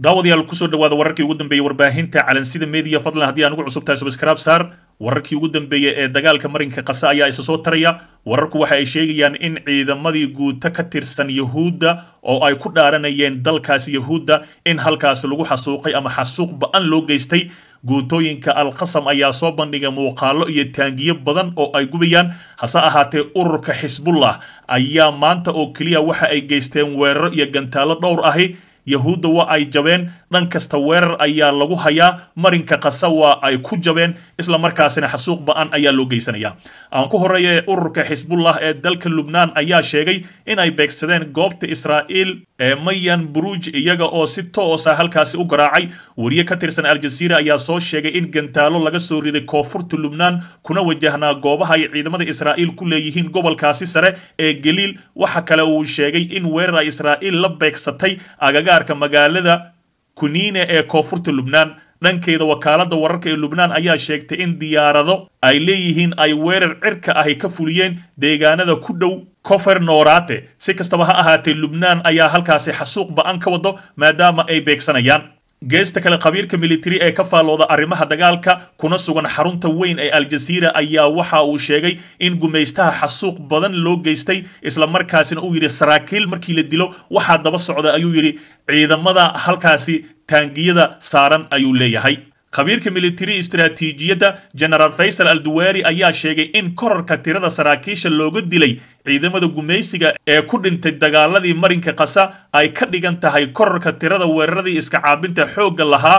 daawadayaal kusoo dhawaada wararkii ugu dambeeyey warbaahinta calansida media fadlan haddii aan ugu cusub tahay subscribe saar wararkii ugu dambeeya ee dagaalka marinka kase ayaa isa soo taraya wararku waxa ay sheegayaan in ciidamadii guuto ka tirsan yahuudda oo ay ku dhaaranayeen dalkaasi yahuudda in halkaas lagu xasuuqay ama xasuuq ba-an loo geystay guutooyinka alqasam ayaa soo bandhigay muuqaallo iyo taangiyo badan oo ay gubayaan hase ahaatee ururka xisbullah ayaa maanta oo keliya waxa ay geysteen weeraro iyo gantaallo dhowr ahi yahuudda wa ay jabeen dhan kasta weerar ayaa lagu hayaa marinka qasawa ay ku jabeen isla markaasina xasuuq ba-an ayaa loo geysanayaa aan ku horeeya ururka xisbullah ee dalka lubnaan ayaa sheegay inay beegsadeen goobta israa'iil ee mayan buruuj iyaga oo si toosa ah halkaasi u garaacay wariye ka tirsan aljaziira ayaa soo sheegay in gantaalo laga soo riday koonfurta lubnaan kuna wajahnaa goobaha ay ciidamada israa'iil ku leeyihiin gobolkaasi sare ee galiil waxa kale uu sheegay in weerar ay israa'iil la beegsatay agagaarka magaalada kuniine ee koonfurta lubnaan dhankeeda wakaaladda wararka ee lubnaan ayaa sheegtay in diyaarado ay leeyihiin ay weerar cirka ahi ka fuliyeen deegaanada ku dhow kofer nooraate si kastaba ha ahaatee lubnaan ayaa halkaasi xasuuq ba'an ka wado maadaama ay beegsanayaan geesta kale qabiilka militari ee ka faallooda arrimaha dagaalka kuna sugan xarunta weyn ee aljasiira ayaa waxa uu sheegay in gumaystaha xasuuq badan loo geystay isla markaasina uu yidhi saraakiil markii la dilo waxaa daba socda ayuu yidhi ciidamada halkaasi taangiyada saaran ayuu leeyahay khabiirka militari istaraatiijiyadda jenaraal faysal alduwaari ayaa sheegay in korarka tirada saraakiisha looga dilay ciidamada gumaysiga ee ku dhintay dagaaladii marinka kasa ay ka dhigan tahay korarka tirada weeraradii iska caabinta xoogga lahaa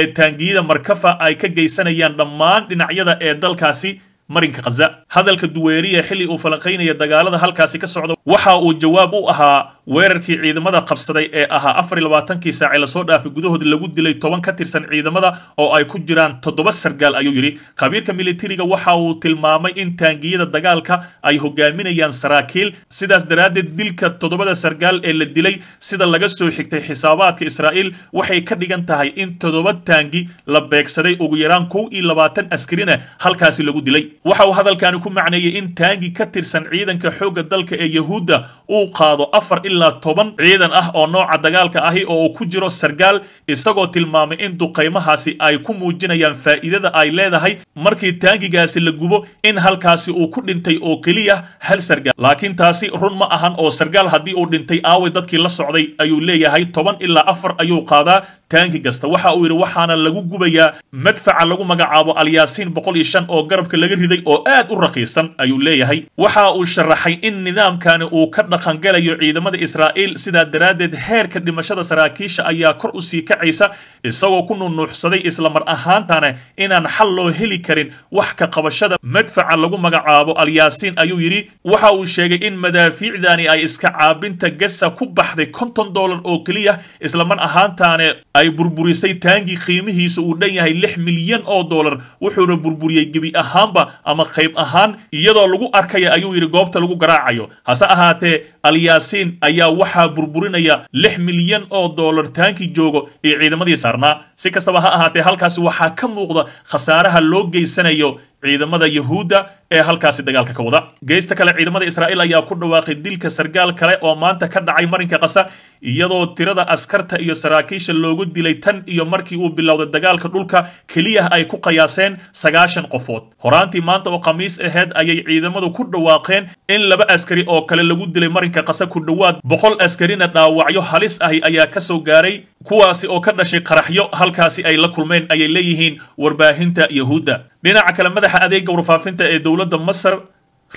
ee taangiyada markafa ay ka geysanayaan dhammaan dhinacyada ee dalkaasi marinka khaza hadalka duweeriya xilli uu falanqaynaya dagaalada halkaasi ka socda waxa uu jawaab u ahaa weerarkii ciidamada qabsaday ee ahaa afar iyo labaatankii saace lasoo dhaafay gudahood lagu dilay toban ka tirsan ciidamada oo ay ku jiraan toddoba sargaal ayuu yidhi khabiirka militariga waxa uu tilmaamay in taangiyada dagaalka ay hogaaminayaan saraakiil sidaas daraaddeed dilka toddobada sargaal ee la dilay sida laga soo xigtay xisaabaadka israa'iil waxay ka dhigan tahay in toddoba taangi la beegsaday ugu yaraan kow iyo labaatan askarina eh, halkaasi lagu dilay waxa uu hadalkani ku macneeyey in taangi ka tirsan ciidanka xoogga dalka ee yahuudda uu qaado afar ilaa toban ciidan ah oo nooca dagaalka ahi oo uu ku jiro sargaal isagoo tilmaamay in duqaymahaasi ay ku muujinayaan faa'iidada ay leedahay markii taangigaasi la gubo in halkaasi uu ku dhintay oo keliya hal sargaal laakiin taasi run ma ahan oo sargaal haddii uu dhintay aaway dadkii la socday ayuu leeyahay toban ilaa afar ayuu qaadaa taanki kasta waxa uu yidhi waxaana lagu gubayaa madfaca lagu magacaabo alyaasiin boqol iyo shan oo garabka laga riday oo aad u raqiisan ayuu leeyahay waxa uu sharaxay in nidaamkani uu ka dhaqangalayo ciidamada israa'iil sidaa daraaddeed heerka dhimashada saraakiisha ayaa kor u sii kacaysa isagoo ku nunuuxsaday islamar ahaantana inaan xal loo heli karin wax ka qabashada madfaca lagu magacaabo alyaasiin ayuu yidhi waxa uu sheegay in madaafiicdani ay iska caabinta gasa ku baxday konton dollar oo keliya islamar ahaantaane ay burburisay taangi qiimihiisa uu dhan yahay lix milyan oo dollar wuxuuna burburiyey gebi ahaanba ama qayb ahaan iyadoo lagu arkaya ayuu yidhi goobta lagu garaacayo hase ahaatee alyaasiin ayaa waxaa burburinaya lix milyan oo dollar taanki joogo ee ciidamadii saarnaa si kastaba ha ahaatee halkaasi waxaa ka muuqda khasaaraha loo geysanayo ciidamada yuhuudda ee halkaasi dagaalka ka wada geysta kale ciidamada israa'iil ayaa ku dhawaaqay dilka sargaal kale oo maanta ka dhacay marinka kasa iyadoo tirada askarta iyo saraakiisha loogu dilay tan iyo markii uu bilowday dagaalka dhulka keliya ay ku qayaaseen sagaashan qofood horaantii maanta oo khamiis aheyd ayay ciidamadu ku dhawaaqeen in laba askari oo kale lagu dilay marinka qasa ku dhowaad boqol askarina dhaawacyo halis ahi ayaa ka soo gaaray kuwaasi oo ka dhashay qaraxyo halkaasi ay la kulmeen ayay leeyihiin warbaahinta yuhuudda dhinaca kale madaxa adeega warfaafinta ee dowladda masar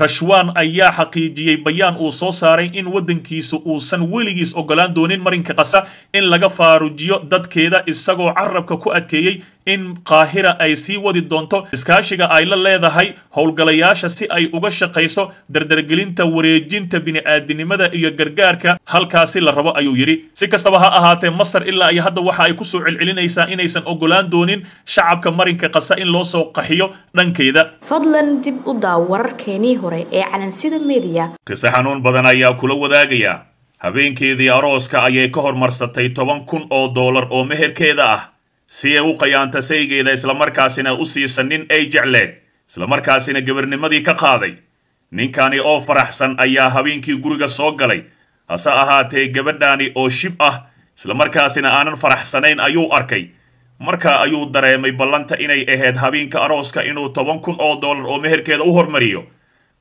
rashwaan ayaa xaqiijiyey bayaan uu soo saaray in waddankiisu uusan weligiis ogolaan doonin marinka qasa in laga faarujiyo dadkeeda isagoo carabka ku adkeeyey in qaahira ay sii wadi doonto iskaashiga ay la leedahay howlgalayaasha si ay uga shaqayso dardargelinta wareejinta bini'aadinimada iyo gargaarka halkaasi la rabo ayuu yidhi si kastaba ha ahaatee masar ilaa iyo hadda waxa ay kusoo celcelinaysaa inaysan ogolaan doonin shacabka marinka qasa in loo soo qaxiyo dhankeeda fadlan dib u daaw wararkeenii hore ee calansida mediya qise xanuun badan ayaa kula wadaagaya habeenkeedii arooska ayay ka hormarsatay toban kun oo dollar oo meherkeeda ah si ay u qayaanta saygeeda islamarkaasina u siisa nin ay jecleed islamarkaasina gabarnimadii ka qaaday ninkani oo faraxsan ayaa habeenkii guriga soo galay hase ahaatee gabadhani oo shib ah islamarkaasina aanan faraxsanayn ayuu arkay markaa ayuu dareemay ballanta inay ahayd habeenka arooska inuu toban kun oo doolar oo meherkeeda u hormariyo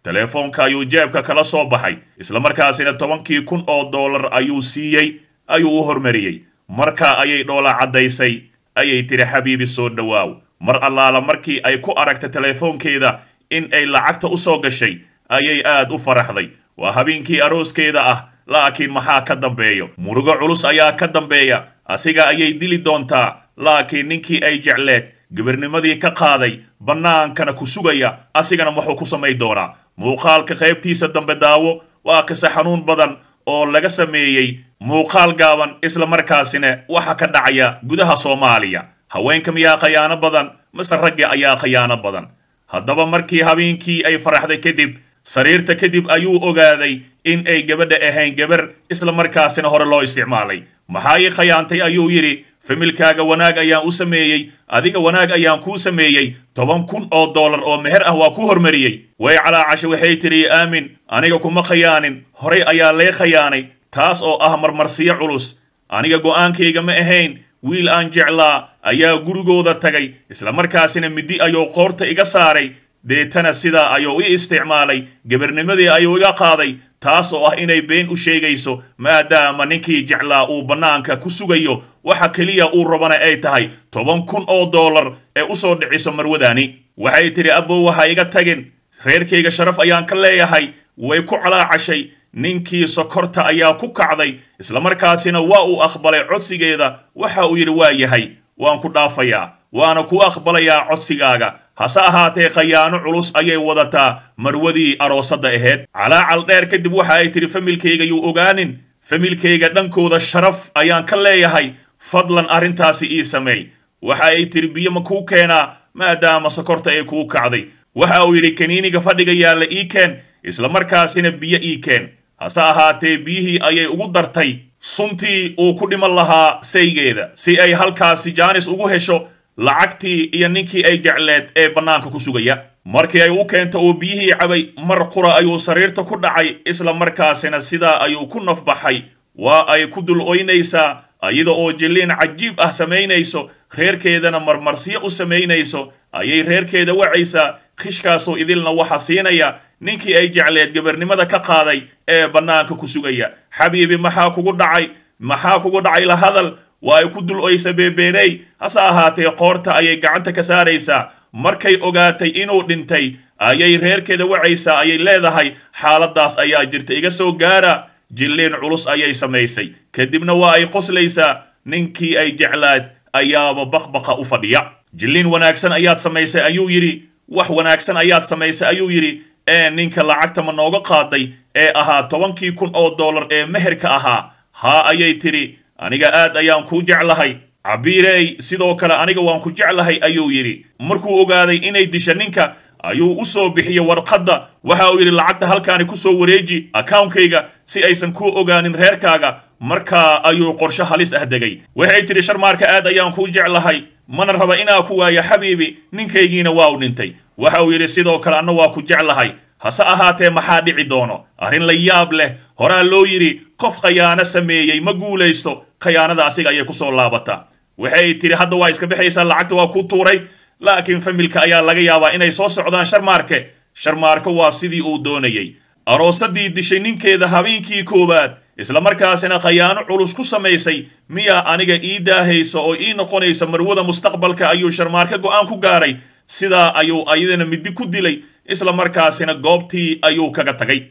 teleefoonka ayuu jeebka kala soo baxay islamarkaasina tobankii kun oo doolar ayuu siiyey ayuu u hormariyey markaa ayay dhoola caddaysay ayay tiri xabiibi soo dhowaaw mar allaale markii ay ku aragta teleefoonkeeda in ay lacagta u soo gashay ayay aad u faraxday waa habeenkii arooskeeda ah laakiin maxaa ka dambeeyo murugo culus ayaa ka dambeeya asiga ayay dili doontaa laakiin ninkii ay jecleed gebirnimadii ka qaaday bannaankana ku sugaya asigana wuxuu ku samay doonaa muuqaalka qaybtiisa dambe daawo waa qise xanuun badan oo laga sameeyey muuqaal gaaban isla markaasina waxa ka dhacaya gudaha soomaaliya haweenka miyaa khayaano badan mase ragga ayaa khayaano badan haddaba markii habeenkii ay faraxday kadib sariirta kadib ayuu ogaaday in ay gabadha ahayn gabar isla markaasina hore loo isticmaalay maxaa ii khayaantay ayuu yidhi familkaaga wanaag ayaan u sameeyey adiga wanaag ayaan kuu sameeyey toban kun oo doolar oo meher ah waa ku hormariyey way calaacashe waxay tidhi aamin aniga kuma khayaanin horay ayaa lay khayaanay taas oo ah marmarsiyo culus aniga go'aankayga ma ahayn wiil aan jeclaa ayaa gurigooda tagay islamarkaasina middi ayuu qoorta iga saaray deetana sidaa ayuu i isticmaalay gabarnimadii ayuu iga qaaday taas oo ah inay been u sheegayso maadaama ninkii jeclaa uu bannaanka ku sugayo waxa keliya uu rabana ay tahay toban kun oo dollar ee u soo dhiciso marwadani waxay tidhi abbow waha iga tagin reerkayga sharaf ayaan ka leeyahay way ku calaacashay ninkii sokorta ayaa ku kacday islamarkaasina waa uu aqbalay codsigeeda waxa uu yidhi waa yahay waan ku dhaafayaa waana ku aqbalayaa codsigaaga hase ahaatee khayaano culus ayay wadataa marwadii aroosadda aheyd calaacal dheer kadib waxa ay tidhi familkayga yuu ogaanin familkayga dhankooda sharaf ayaan ka leeyahay fadlan arrintaasi ii sameey waxa ay tidhi biyo ma kuu keenaa maadaama sokorta ay kuu kacday waxa uu yidhi kaniiniga fadhiga yaalla ii keen islamarkaasina biyo ii keen hase ahaatee biyihii ayay ugu dartay suntii uu ku dhiman lahaa saygeeda si ay halkaasi jaanis ugu hesho lacagtii iyo ninkii ay jecleed ee bannaanka ku sugaya markii ay u keento oo biyihii cabay mar qura ayuu sariirta ku dhacay isla markaasina sidaa ayuu ku nafbaxay waa ay ku dul oynaysaa iyada oo jilliin cajiib ah samaynayso reerkeedana marmarsiyo u samaynayso ayay reerkeeda wacaysaa khishkaasoo idilna waxa siinaya ninkii ay jecleed gabernimada ka qaaday ee bannaanka ku sugaya xabiibi maxaa kugu dhacay maxaa kugu dhacay la hadal waa ay ku dul oysa beebeeney hase ahaatee qoorta ayay gacanta ka saaraysaa markay ogaatay inuu dhintay ayay reerkeeda wacaysaa ayay leedahay xaaladdaas ayaa jirta iga soo gaara jilliin culus ayay samaysay kadibna waa ay qoslaysaa ninkii ay jeclaad ayaaba baqbaqa u fadhiya jilliin wanaagsan ayaad samaysay ayuu yidhi wax wanaagsan ayaad samaysay ayuu yidhi ee ninka lacagta ma nooga qaaday ee ahaa tobankii kun oo doolar ee meherka ahaa haa ayay tidhi aniga aad ayaan kuu jeclahay cabiirey sidoo kale aniga waan ku jeclahay ayuu yidhi markuu ogaaday inay disha ninka ayuu u soo bixiyey warqadda waxa uu yidhi lacagta halkaani ku soo wareeji akawnkayga si aysan kuu ogaanin reerkaaga markaa ayuu qorsho halis ah degay waxay tidhi sharmaarka aad ayaan kuu jeclahay mana raba inaa ku waayo xabiibi ninkaygiina waa u dhintay waxa uu yidhi sidoo kale anna waa ku jeclahay hase ahaatee maxaa dhici doono arrin la yaab leh horaa loo yidhi qof khayaano sameeyey ma guulaysto khayaanada asiga ayay kusoo laabataa waxay tidhi hadda waa iska bixaysaa lacagta waa ku tuuray laakiin familka ayaa laga yaabaa inay soo socdaan sharmaarke sharmaarke waa sidii uu doonayey aroosadii dishay ninkeeda habeenkii koowaad islamarkaasina khayaano culus ku samaysay miyaa aniga ii daahaysa oo ii noqonaysa marwada mustaqbalka ayuu sharmaarke go'aan ku gaaray sidaa ayuu ayadana middi ku dilay isla markaasina goobtii ayuu kaga tagay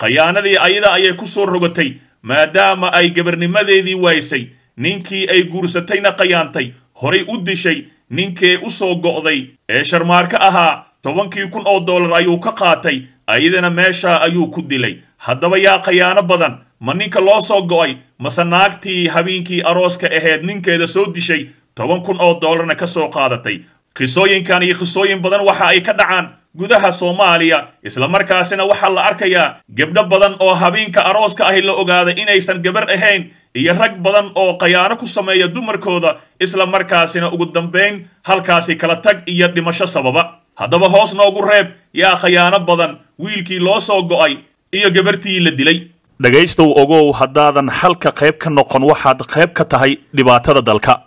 khayaanadii ayada ayay ku soo rogatay maadaama ay gabarnimadeedii waaysay ninkii ay guursatayna khayaantay horay u dishay ninkee u soo go'day ee sharmaarka ahaa tobankii kun oo dollar ayuu ka qaatay ayadana meeshaa ayuu ku dilay haddaba yaa khayaano badan ma ninka loo soo go'ay mase naagtii habeenkii arooska ahayd ninkeeda soo dishay toban kun oo dollarna ka soo qaadatay qisooyinkan iyo qisooyin badan waxa ay ka dhacaan gudaha soomaaliya isla markaasina waxaa la arkayaa gebdho badan oo habeenka arooska ahi la ogaaday inaysan gabar ahayn iyo rag badan oo khayaano ku sameeya dumarkooda isla markaasina ugu dambayn halkaasi kala tag iyo dhimasho sababa haddaba hoos noogu reeb yaa khayaano badan wiilkii loo soo go'ay iyo gabartii la dilay dhegaystow ogow haddaadan xalka qayb ka noqon waxaad qayb ka tahay dhibaatada dalka